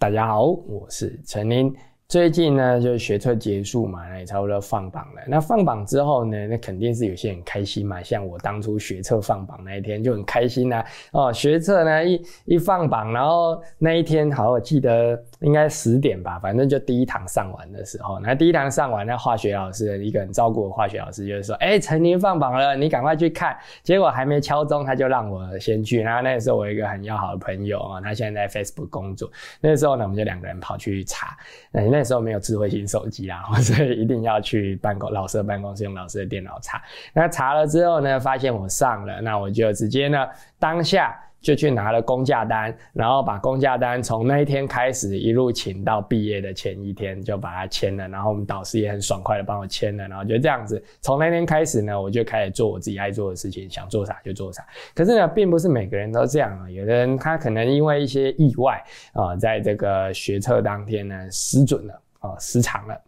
大家好，我是陈琳。最近呢，就是学测结束嘛，那也差不多放榜了。那放榜之后呢，那肯定是有些人开心嘛。像我当初学测放榜那一天就很开心呐。哦，学测呢一一放榜，然后那一天好，我记得应该十点吧，反正就第一堂上完的时候，那第一堂上完，那化学老师一个人照顾我，化学老师就是说：“哎，成绩放榜了，你赶快去看。”结果还没敲钟，他就让我先去。然后那时候我一个很要好的朋友啊，他现在在 Facebook 工作。那时候呢，我们就两个人跑去查，那。那时候没有智慧型手机啊，所以一定要去办公老师的办公室用老师的电脑查。那查了之后呢，发现我上了，那我就直接呢当下。就去拿了公价单，然后把公价单从那一天开始一路请到毕业的前一天，就把它签了。然后我们导师也很爽快的帮我签了。然后就这样子，从那天开始呢，我就开始做我自己爱做的事情，想做啥就做啥。可是呢，并不是每个人都这样啊，有的人他可能因为一些意外啊，在这个学测当天呢，失准了啊，失常了，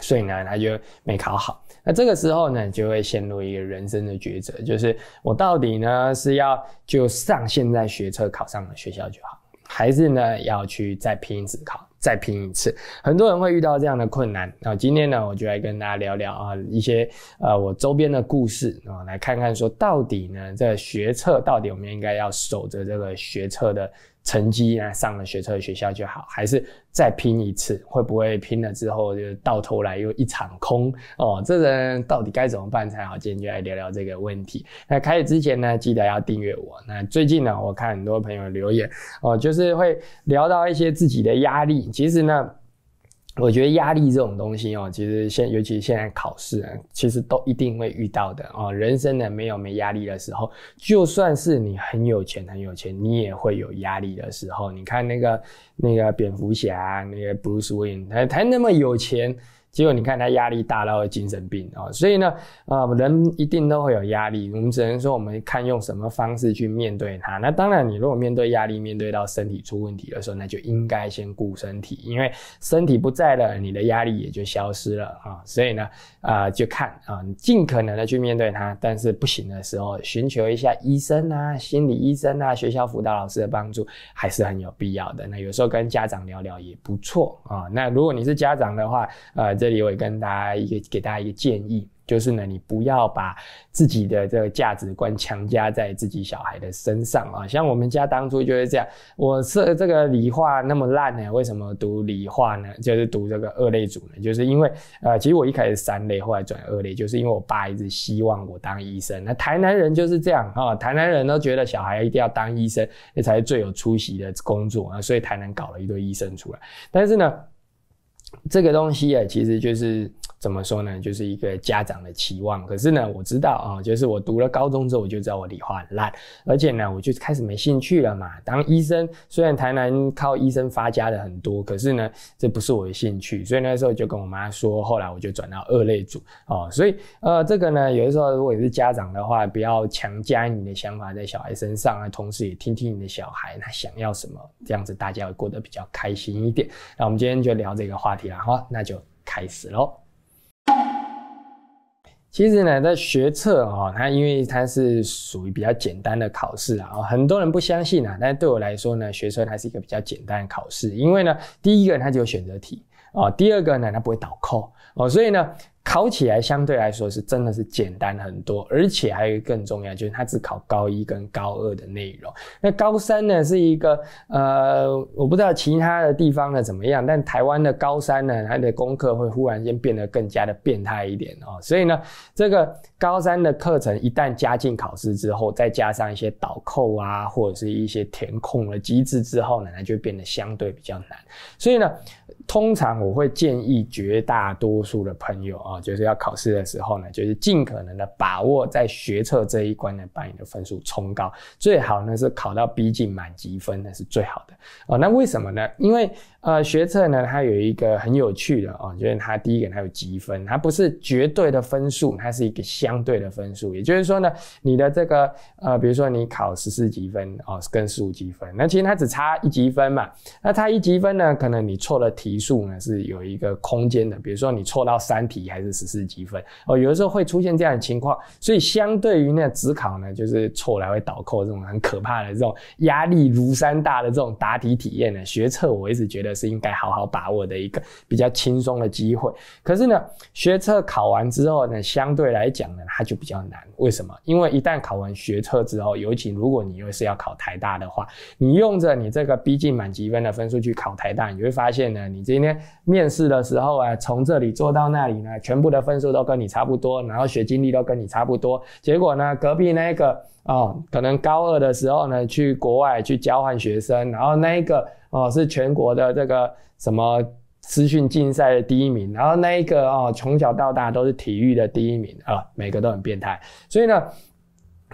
所以呢，他就没考好。那这个时候呢，就会陷入一个人生的抉择，就是我到底呢是要就上现在学车考上的学校就好，还是呢要去再拼一次考，再拼一次？很多人会遇到这样的困难。那今天呢，我就来跟大家聊聊啊一些呃我周边的故事啊，来看看说到底呢这学车到底我们应该要守着这个学车的。成绩呢，上了学车的学校就好，还是再拼一次？会不会拼了之后就到头来又一场空？哦，这人到底该怎么办才好？今天就来聊聊这个问题。那开始之前呢，记得要订阅我。那最近呢，我看很多朋友留言，哦，就是会聊到一些自己的压力。其实呢。我觉得压力这种东西哦，其实现尤其现在考试，其实都一定会遇到的哦。人生呢没有没压力的时候，就算是你很有钱很有钱，你也会有压力的时候。你看那个那个蝙蝠侠，那个 e w a n 恩，他他那么有钱。结果你看他压力大到精神病啊，所以呢，呃，人一定都会有压力，我们只能说我们看用什么方式去面对他。那当然，你如果面对压力，面对到身体出问题的时候，那就应该先顾身体，因为身体不在了，你的压力也就消失了啊。所以呢，啊，就看啊，尽可能的去面对他，但是不行的时候，寻求一下医生啊、心理医生啊、学校辅导老师的帮助还是很有必要的。那有时候跟家长聊聊也不错啊。那如果你是家长的话，呃。这里我也跟大家一个给大家一个建议，就是呢，你不要把自己的这个价值观强加在自己小孩的身上啊。像我们家当初就是这样，我是这个理化那么烂呢，为什么读理化呢？就是读这个二类组呢，就是因为呃，其实我一开始三类，后来转二类，就是因为我爸一直希望我当医生。那台南人就是这样啊，台南人都觉得小孩一定要当医生，那才是最有出息的工作啊，所以台南搞了一堆医生出来。但是呢。这个东西哎，其实就是。怎么说呢？就是一个家长的期望。可是呢，我知道啊，就是我读了高中之后，我就知道我理化很烂，而且呢，我就开始没兴趣了嘛。当医生虽然台南靠医生发家的很多，可是呢，这不是我的兴趣。所以那时候就跟我妈说，后来我就转到二类组哦。所以呃，这个呢，有的时候如果你是家长的话，不要强加你的想法在小孩身上啊，同时也听听你的小孩他想要什么，这样子大家会过得比较开心一点。那我们今天就聊这个话题了哈，那就开始喽。其实呢，在学测哦，它因为它是属于比较简单的考试啊，很多人不相信啊，但是对我来说呢，学测它是一个比较简单的考试，因为呢，第一个它就有选择题啊，第二个呢，它不会倒扣哦，所以呢。考起来相对来说是真的是简单很多，而且还有一个更重要，就是它只考高一跟高二的内容。那高三呢是一个，呃，我不知道其他的地方呢怎么样，但台湾的高三呢，它的功课会忽然间变得更加的变态一点哦。所以呢，这个高三的课程一旦加进考试之后，再加上一些倒扣啊，或者是一些填空的机制之后，那就变得相对比较难。所以呢。通常我会建议绝大多数的朋友啊，就是要考试的时候呢，就是尽可能的把握在学测这一关呢，把你的分数冲高，最好呢是考到逼近满级分，那是最好的啊。那为什么呢？因为呃学测呢，它有一个很有趣的啊，就是它第一个它有积分，它不是绝对的分数，它是一个相对的分数。也就是说呢，你的这个呃，比如说你考十四积分哦，跟十五积分，那其实它只差一积分嘛。那差一积分呢，可能你错了题。数呢是有一个空间的，比如说你错到三题还是十四积分哦，有的时候会出现这样的情况。所以相对于那只考呢，就是错来会倒扣这种很可怕的这种压力如山大的这种答题体验呢，学测我一直觉得是应该好好把握的一个比较轻松的机会。可是呢，学测考完之后呢，相对来讲呢，它就比较难。为什么？因为一旦考完学测之后，尤其如果你又是要考台大的话，你用着你这个逼近满积分的分数去考台大，你会发现呢，你。今天面试的时候啊，从这里坐到那里呢，全部的分数都跟你差不多，然后学经历都跟你差不多。结果呢，隔壁那个啊，可能高二的时候呢，去国外去交换学生，然后那一个哦，是全国的这个什么资讯竞赛的第一名，然后那一个哦，从小到大都是体育的第一名啊，每个都很变态。所以呢。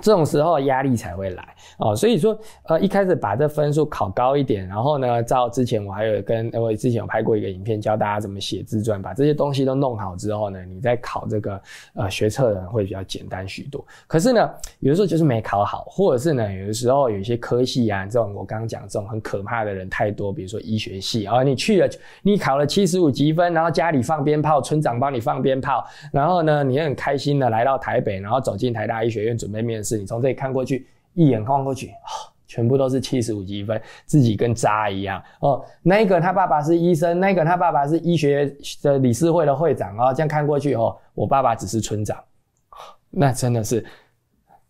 这种时候压力才会来哦，所以说，呃，一开始把这分数考高一点，然后呢，照之前我还有跟我之前有拍过一个影片教大家怎么写自传，把这些东西都弄好之后呢，你再考这个，呃，学测的会比较简单许多。可是呢，有的时候就是没考好，或者是呢，有的时候有一些科系啊，这种我刚刚讲这种很可怕的人太多，比如说医学系啊，你去了，你考了七十五积分，然后家里放鞭炮，村长帮你放鞭炮，然后呢，你很开心的来到台北，然后走进台大医学院准备面。是你从这里看过去，一眼看过去，哦，全部都是七十五积分，自己跟渣一样哦。那个他爸爸是医生，那个他爸爸是医学的理事会的会长哦。这样看过去，哦，我爸爸只是村长，那真的是。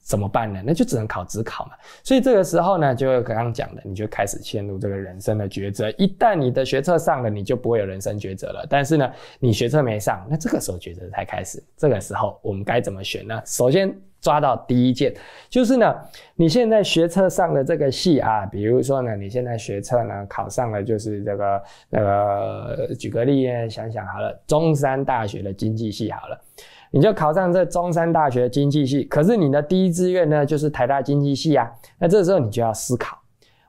怎么办呢？那就只能考职考嘛。所以这个时候呢，就刚刚讲的，你就开始陷入这个人生的抉择。一旦你的学车上了，你就不会有人生抉择了。但是呢，你学车没上，那这个时候抉择才开始。这个时候我们该怎么选呢？首先抓到第一件，就是呢，你现在学车上的这个系啊，比如说呢，你现在学车呢考上了就是这个那个，举个例想想好了，中山大学的经济系好了。你就考上这中山大学经济系，可是你的第一志愿呢就是台大经济系啊。那这时候你就要思考，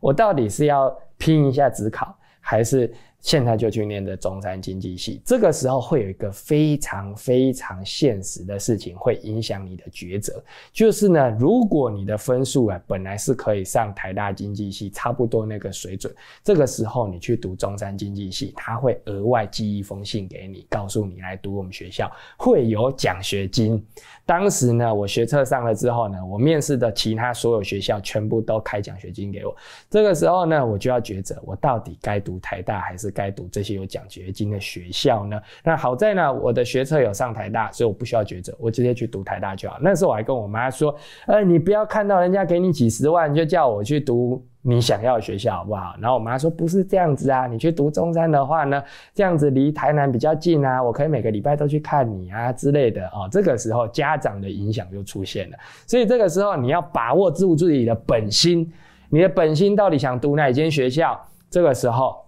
我到底是要拼一下职考，还是？现在就去念的中山经济系，这个时候会有一个非常非常现实的事情会影响你的抉择，就是呢，如果你的分数啊本来是可以上台大经济系差不多那个水准，这个时候你去读中山经济系，他会额外寄一封信给你，告诉你来读我们学校会有奖学金。当时呢，我学测上了之后呢，我面试的其他所有学校全部都开奖学金给我，这个时候呢，我就要抉择，我到底该读台大还是？该读这些有奖学金的学校呢？那好在呢，我的学测有上台大，所以我不需要抉择，我直接去读台大就好。那时候我还跟我妈说：“呃，你不要看到人家给你几十万，就叫我去读你想要的学校，好不好？”然后我妈说：“不是这样子啊，你去读中山的话呢，这样子离台南比较近啊，我可以每个礼拜都去看你啊之类的。”哦，这个时候家长的影响就出现了，所以这个时候你要把握住自己的本心，你的本心到底想读哪一间学校？这个时候。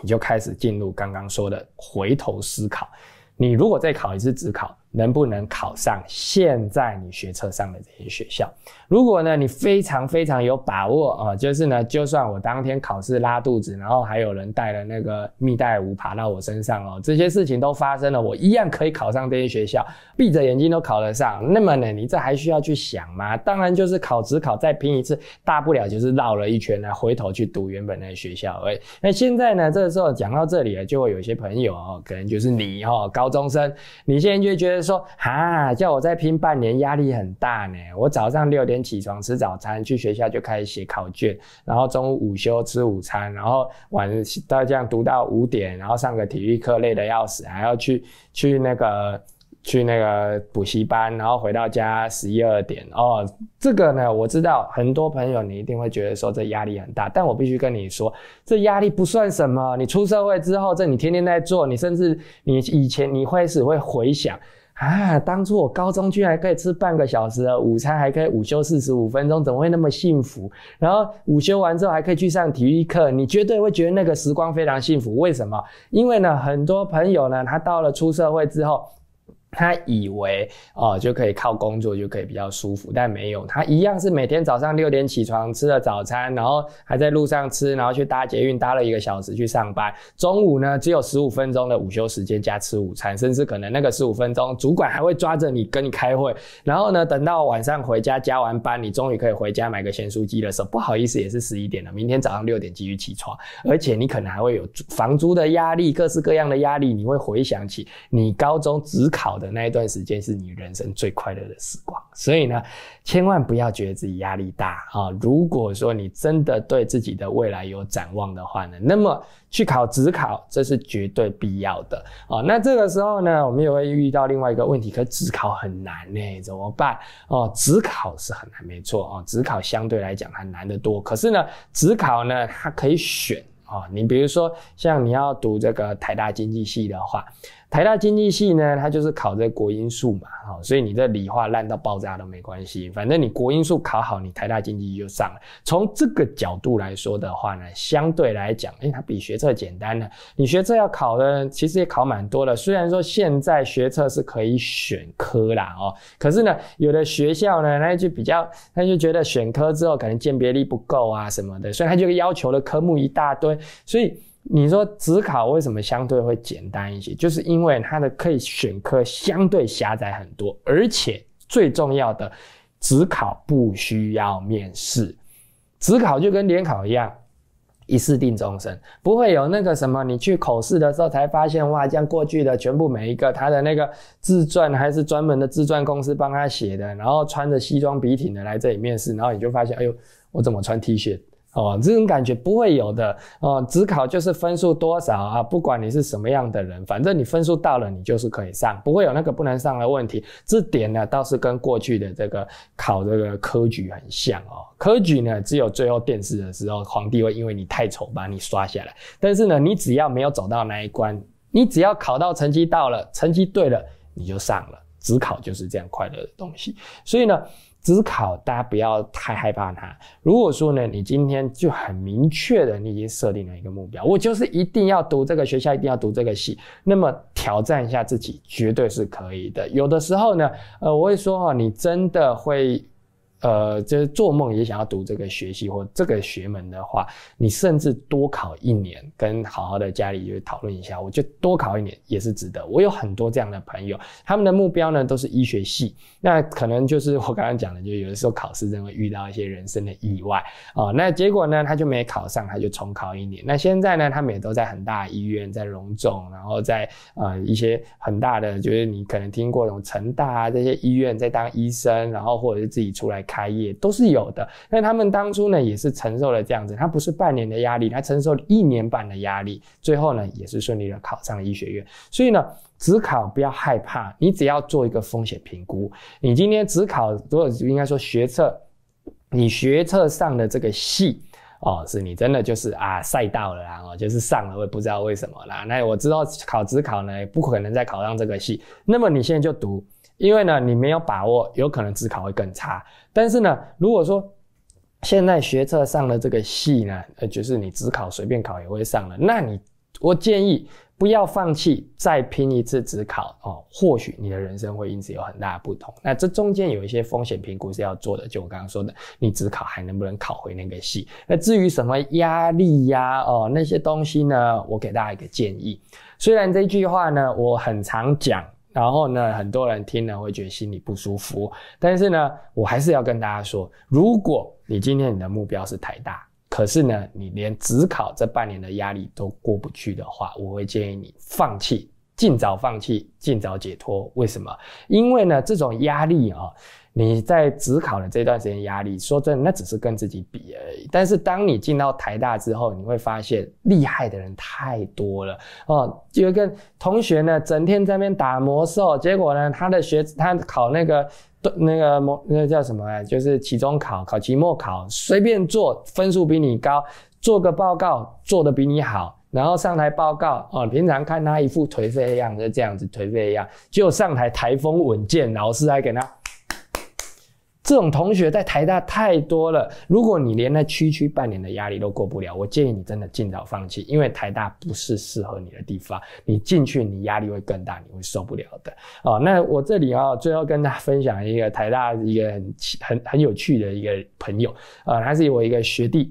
你就开始进入刚刚说的回头思考。你如果再考一次自考。能不能考上现在你学车上的这些学校？如果呢，你非常非常有把握啊，就是呢，就算我当天考试拉肚子，然后还有人带了那个蜜袋鼯爬到我身上哦，这些事情都发生了，我一样可以考上这些学校，闭着眼睛都考得上。那么呢，你这还需要去想吗？当然，就是考只考再拼一次，大不了就是绕了一圈呢，回头去读原本的学校。哎，那现在呢，这个时候讲到这里啊，就会有一些朋友哦，可能就是你哦，高中生，你现在就觉得。说哈，叫我再拼半年，压力很大呢。我早上六点起床吃早餐，去学校就开始写考卷，然后中午午休吃午餐，然后晚到这样读到五点，然后上个体育课累得要死，还要去去那个去那个补习班，然后回到家十一二点哦。这个呢，我知道很多朋友你一定会觉得说这压力很大，但我必须跟你说，这压力不算什么。你出社会之后，这你天天在做，你甚至你以前你会是会回想。啊，当初我高中居然还可以吃半个小时的午餐，还可以午休四十五分钟，怎么会那么幸福？然后午休完之后还可以去上体育课，你绝对会觉得那个时光非常幸福。为什么？因为呢，很多朋友呢，他到了出社会之后。他以为哦，就可以靠工作就可以比较舒服，但没有，他一样是每天早上六点起床，吃了早餐，然后还在路上吃，然后去搭捷运，搭了一个小时去上班。中午呢，只有十五分钟的午休时间加吃午餐，甚至可能那个十五分钟，主管还会抓着你跟你开会。然后呢，等到晚上回家加完班，你终于可以回家买个咸酥鸡的时候，不好意思，也是十一点了。明天早上六点继续起床，而且你可能还会有房租的压力，各式各样的压力。你会回想起你高中只考。的那一段时间是你人生最快乐的时光，所以呢，千万不要觉得自己压力大啊！如果说你真的对自己的未来有展望的话呢，那么去考职考，这是绝对必要的啊！那这个时候呢，我们也会遇到另外一个问题，可职考很难呢，怎么办？哦，职考是很难，没错哦，职考相对来讲它难得多。可是呢，职考呢，它可以选啊，你比如说像你要读这个台大经济系的话。台大经济系呢，它就是考这国因数嘛，哦，所以你这理化烂到爆炸都没关系，反正你国因数考好，你台大经济就上了。从这个角度来说的话呢，相对来讲，因为它比学测简单呢，你学测要考的其实也考蛮多的。虽然说现在学测是可以选科啦，哦，可是呢，有的学校呢，他就比较，他就觉得选科之后可能鉴别力不够啊什么的，所以他就要求了科目一大堆，所以。你说职考为什么相对会简单一些？就是因为它的可以选科相对狭窄很多，而且最重要的，职考不需要面试，职考就跟联考一样，一试定终身，不会有那个什么，你去口试的时候才发现，哇，这样过去的全部每一个他的那个自传还是专门的自传公司帮他写的，然后穿着西装笔挺的来这里面试，然后你就发现，哎呦，我怎么穿 T 恤？哦，这种感觉不会有的，哦，只考就是分数多少啊，不管你是什么样的人，反正你分数到了，你就是可以上，不会有那个不能上的问题。这点呢，倒是跟过去的这个考这个科举很像哦。科举呢，只有最后殿试的时候，皇帝会因为你太丑把你刷下来，但是呢，你只要没有走到那一关，你只要考到成绩到了，成绩对了，你就上了。只考就是这样快乐的东西，所以呢。思考，大家不要太害怕它。如果说呢，你今天就很明确的，你已经设定了一个目标，我就是一定要读这个学校，一定要读这个系，那么挑战一下自己，绝对是可以的。有的时候呢，呃，我会说哈，你真的会。呃，就是做梦也想要读这个学系或这个学门的话，你甚至多考一年，跟好好的家里就讨论一下，我就多考一年也是值得。我有很多这样的朋友，他们的目标呢都是医学系。那可能就是我刚刚讲的，就有的时候考试真的会遇到一些人生的意外啊。那结果呢，他就没考上，他就重考一年。那现在呢，他们也都在很大医院在隆重，然后在呃一些很大的，就是你可能听过那种成大啊这些医院在当医生，然后或者是自己出来。开业都是有的，但他们当初呢也是承受了这样子，他不是半年的压力，他承受一年半的压力，最后呢也是顺利的考上了医学院。所以呢，只考不要害怕，你只要做一个风险评估。你今天只考如果应该说学测，你学测上的这个系哦，是你真的就是啊赛道了啦哦，就是上了，我也不知道为什么啦。那我知道考职考呢不可能再考上这个系，那么你现在就读，因为呢你没有把握，有可能职考会更差。但是呢，如果说现在学测上了这个系呢，呃，就是你只考随便考也会上了，那你我建议不要放弃，再拼一次只考哦，或许你的人生会因此有很大的不同。那这中间有一些风险评估是要做的，就我刚刚说的，你只考还能不能考回那个系？那至于什么压力呀，哦，那些东西呢，我给大家一个建议，虽然这句话呢，我很常讲。然后呢，很多人听了会觉得心里不舒服。但是呢，我还是要跟大家说，如果你今天你的目标是台大，可是呢，你连只考这半年的压力都过不去的话，我会建议你放弃，尽早放弃，尽早解脱。为什么？因为呢，这种压力啊。你在职考的这段时间压力，说真的，那只是跟自己比而已。但是当你进到台大之后，你会发现厉害的人太多了哦。就跟同学呢，整天在那边打魔兽，结果呢，他的学他考那个，那个模那叫什么啊？就是期中考、考期末考，随便做，分数比你高，做个报告做得比你好，然后上台报告哦。平常看他一副颓废的样子，这样子颓废的样，就上台台风稳健，老师还给他。这种同学在台大太多了。如果你连那区区半年的压力都过不了，我建议你真的尽早放弃，因为台大不是适合你的地方。你进去，你压力会更大，你会受不了的。哦，那我这里啊，最后跟大家分享一个台大一个很很很有趣的一个朋友，呃，他是我一个学弟。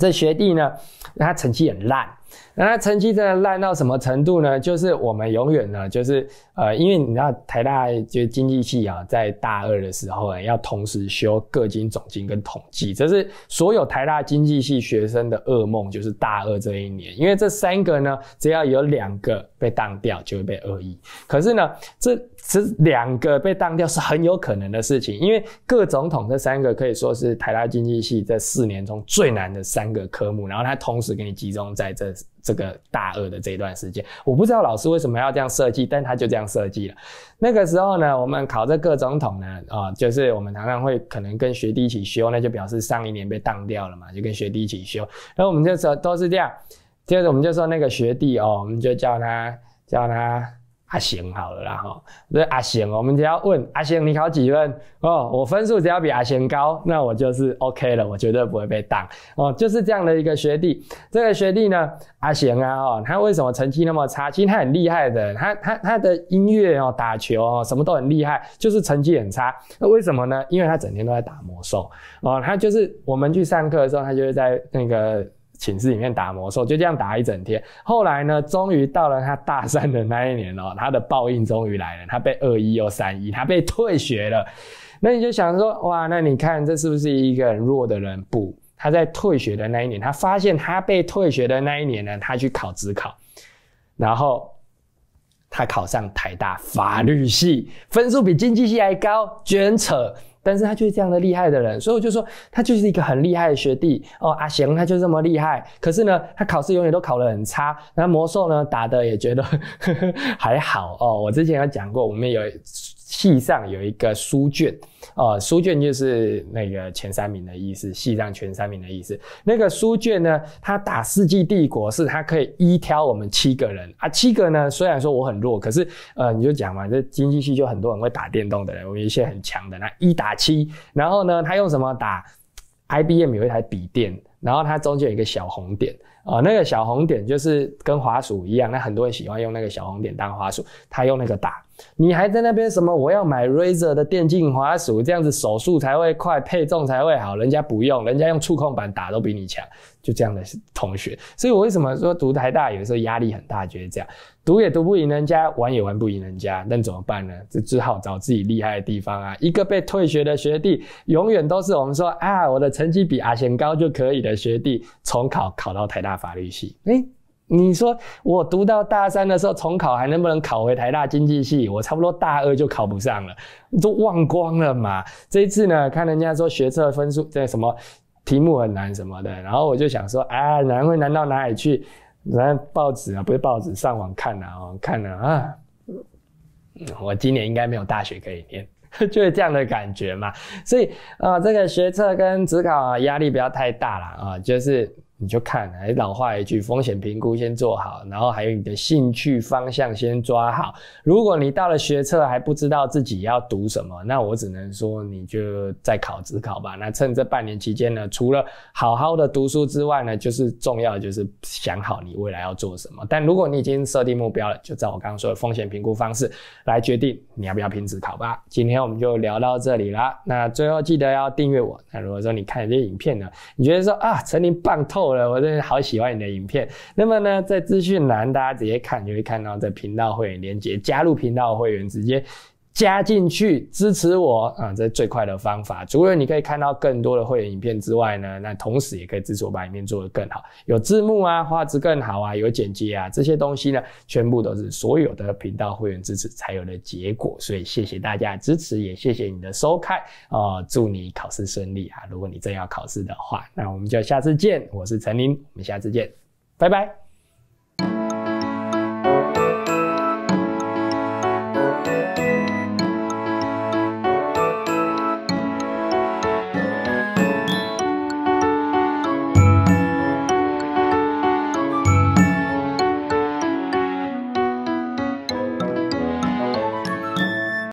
这学弟呢，他成绩很烂。那成绩真的烂到什么程度呢？就是我们永远呢，就是呃，因为你知道台大就经济系啊，在大二的时候，要同时修各经、总经跟统计，这是所有台大经济系学生的噩梦，就是大二这一年，因为这三个呢，只要有两个被当掉，就会被恶意。可是呢，这。这两个被当掉是很有可能的事情，因为各总统这三个可以说是台大经济系这四年中最难的三个科目，然后它同时给你集中在这这个大二的这一段时间。我不知道老师为什么要这样设计，但他就这样设计了。那个时候呢，我们考这各总统呢，啊，就是我们常常会可能跟学弟一起修，那就表示上一年被当掉了嘛，就跟学弟一起修。然我们就说都是这样，接着我们就说那个学弟哦，我们就叫他叫他。阿贤好了啦哈，对阿贤，我们只要问阿贤你考几分哦，我分数只要比阿贤高，那我就是 OK 了，我绝对不会被挡哦，就是这样的一个学弟。这个学弟呢，阿贤啊哈，他为什么成绩那么差？其实他很厉害的，他他他的音乐哦、打球哦什么都很厉害，就是成绩很差。那为什么呢？因为他整天都在打魔兽哦，他就是我们去上课的时候，他就是在那个。寝室里面打魔兽，就这样打一整天。后来呢，终于到了他大三的那一年哦，他的报应终于来了，他被二一又三一，他被退学了。那你就想说，哇，那你看这是不是一个很弱的人？不，他在退学的那一年，他发现他被退学的那一年呢，他去考职考，然后他考上台大法律系，分数比经济系还高，捐扯。但是他就是这样的厉害的人，所以我就说他就是一个很厉害的学弟哦。阿贤他就这么厉害，可是呢，他考试永远都考得很差。那魔兽呢打的也觉得 还好哦。我之前有讲过，我们有。系上有一个书卷，呃，书卷就是那个前三名的意思，系上前三名的意思。那个书卷呢，他打世纪帝国是，他可以一挑我们七个人啊。七个呢，虽然说我很弱，可是，呃，你就讲嘛，这经济系就很多人会打电动的人，有一些很强的，那一打七。然后呢，他用什么打？IBM 有一台笔电，然后它中间有一个小红点，啊，那个小红点就是跟滑鼠一样，那很多人喜欢用那个小红点当滑鼠，他用那个打。你还在那边什么？我要买 Razer 的电竞滑鼠，这样子手速才会快，配重才会好。人家不用，人家用触控板打都比你强，就这样的同学。所以我为什么说读台大有时候压力很大，觉得这样，读也读不赢人家，玩也玩不赢人家，那怎么办呢？就只好找自己厉害的地方啊。一个被退学的学弟，永远都是我们说啊，我的成绩比阿贤高就可以的学弟，重考考到台大法律系，哎。你说我读到大三的时候重考还能不能考回台大经济系？我差不多大二就考不上了，都忘光了嘛。这一次呢，看人家说学测分数，这什么题目很难什么的，然后我就想说，啊，难会难到哪里去？然后报纸啊，不是报纸，上网看了看了啊，我今年应该没有大学可以念，就是这样的感觉嘛。所以啊，这个学测跟职考压力不要太大了啊，就是。你就看，还老话一句，风险评估先做好，然后还有你的兴趣方向先抓好。如果你到了学测还不知道自己要读什么，那我只能说你就再考自考吧。那趁这半年期间呢，除了好好的读书之外呢，就是重要就是想好你未来要做什么。但如果你已经设定目标了，就照我刚刚说的风险评估方式来决定你要不要平职考吧。今天我们就聊到这里啦。那最后记得要订阅我。那如果说你看这些影片呢，你觉得说啊，陈林棒透。我真的好喜欢你的影片。那么呢，在资讯栏大家直接看就会看到这频道会员连接，加入频道会员直接。加进去支持我啊，这是最快的方法。除了你可以看到更多的会员影片之外呢，那同时也可以支持我把影片做得更好，有字幕啊，画质更好啊，有剪接啊，这些东西呢，全部都是所有的频道会员支持才有的结果。所以谢谢大家支持，也谢谢你的收看哦。祝你考试顺利啊！如果你真要考试的话，那我们就下次见。我是陈林，我们下次见，拜拜。